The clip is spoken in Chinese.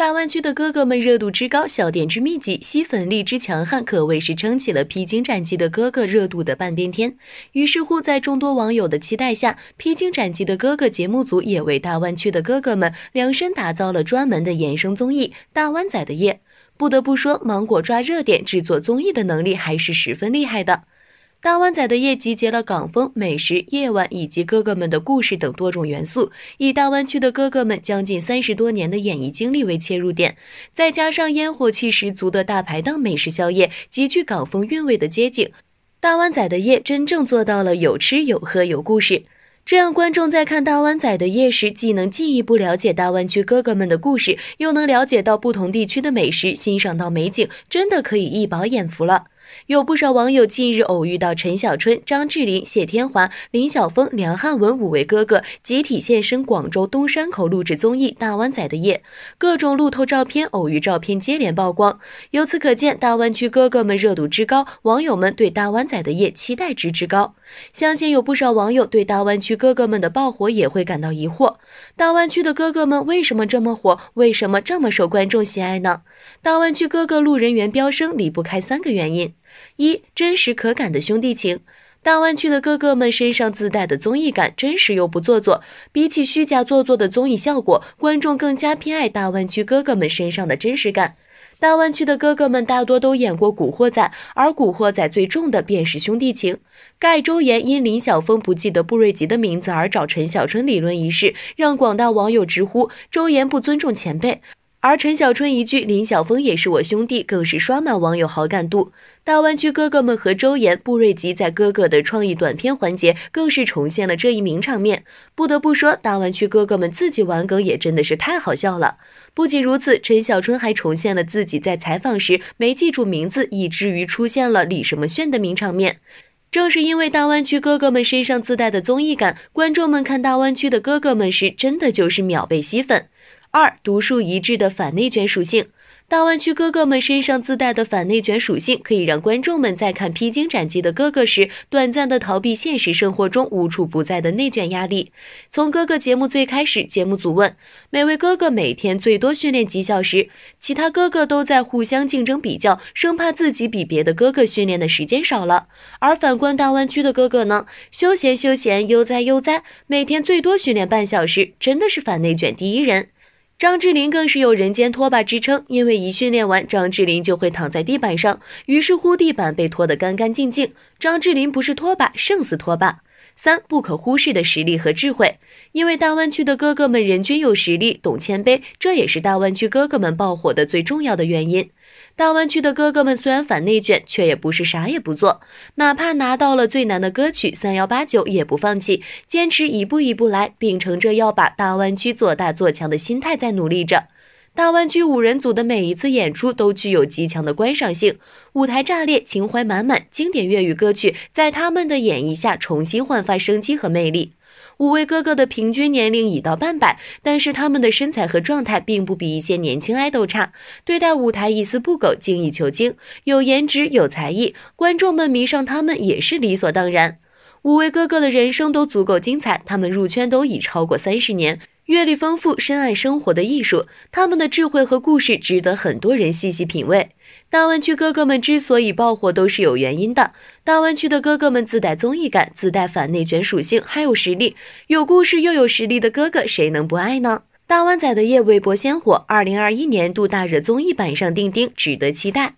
大湾区的哥哥们热度之高，笑点之密集，吸粉力之强悍，可谓是撑起了《披荆斩棘的哥哥》热度的半边天。于是乎，在众多网友的期待下，《披荆斩棘的哥哥》节目组也为大湾区的哥哥们量身打造了专门的衍生综艺《大湾仔的夜》。不得不说，芒果抓热点、制作综艺的能力还是十分厉害的。大湾仔的夜集结了港风、美食、夜晚以及哥哥们的故事等多种元素，以大湾区的哥哥们将近三十多年的演艺经历为切入点，再加上烟火气十足的大排档美食宵夜，极具港风韵味的街景，大湾仔的夜真正做到了有吃有喝有故事。这样，观众在看大湾仔的夜时，既能进一步了解大湾区哥哥们的故事，又能了解到不同地区的美食，欣赏到美景，真的可以一饱眼福了。有不少网友近日偶遇到陈小春、张智霖、谢天华、林晓峰、梁汉文五位哥哥集体现身广州东山口录制综艺《大湾仔的夜》，各种路透照片、偶遇照片接连曝光。由此可见，大湾区哥哥们热度之高，网友们对《大湾仔的夜》期待值之高。相信有不少网友对大湾区哥哥们的爆火也会感到疑惑：大湾区的哥哥们为什么这么火？为什么这么受观众喜爱呢？大湾区哥哥路人缘飙升离不开三个原因。一真实可感的兄弟情，大湾区的哥哥们身上自带的综艺感，真实又不做作。比起虚假做作的综艺效果，观众更加偏爱大湾区哥哥们身上的真实感。大湾区的哥哥们大多都演过古惑仔，而古惑仔最重的便是兄弟情。盖周岩因林晓峰不记得布瑞吉的名字而找陈小春理论一事，让广大网友直呼周岩不尊重前辈。而陈小春一句“林晓峰也是我兄弟”，更是刷满网友好感度。大湾区哥哥们和周岩、布瑞吉在哥哥的创意短片环节，更是重现了这一名场面。不得不说，大湾区哥哥们自己玩梗也真的是太好笑了。不仅如此，陈小春还重现了自己在采访时没记住名字，以至于出现了李什么炫的名场面。正是因为大湾区哥哥们身上自带的综艺感，观众们看大湾区的哥哥们时，真的就是秒被吸粉。二独树一帜的反内卷属性，大湾区哥哥们身上自带的反内卷属性，可以让观众们在看《披荆斩棘的哥哥》时，短暂的逃避现实生活中无处不在的内卷压力。从哥哥节目最开始，节目组问每位哥哥每天最多训练几小时，其他哥哥都在互相竞争比较，生怕自己比别的哥哥训练的时间少了。而反观大湾区的哥哥呢，休闲休闲，悠哉悠哉，每天最多训练半小时，真的是反内卷第一人。张智霖更是有人间拖把之称，因为一训练完，张智霖就会躺在地板上，于是乎地板被拖得干干净净。张智霖不是拖把，胜似拖把。三不可忽视的实力和智慧，因为大湾区的哥哥们人均有实力，懂谦卑，这也是大湾区哥哥们爆火的最重要的原因。大湾区的哥哥们虽然反内卷，却也不是啥也不做，哪怕拿到了最难的歌曲三幺八九也不放弃，坚持一步一步来，秉承着要把大湾区做大做强的心态在努力着。大湾区五人组的每一次演出都具有极强的观赏性，舞台炸裂，情怀满满，经典粤语歌曲在他们的演绎下重新焕发生机和魅力。五位哥哥的平均年龄已到半百，但是他们的身材和状态并不比一些年轻爱豆差，对待舞台一丝不苟，精益求精，有颜值有才艺，观众们迷上他们也是理所当然。五位哥哥的人生都足够精彩，他们入圈都已超过三十年。阅历丰富、深爱生活的艺术，他们的智慧和故事值得很多人细细品味。大湾区哥哥们之所以爆火，都是有原因的。大湾区的哥哥们自带综艺感，自带反内卷属性，还有实力，有故事又有实力的哥哥，谁能不爱呢？大湾仔的夜微博先火，二零二一年度大热综艺板上钉钉，值得期待。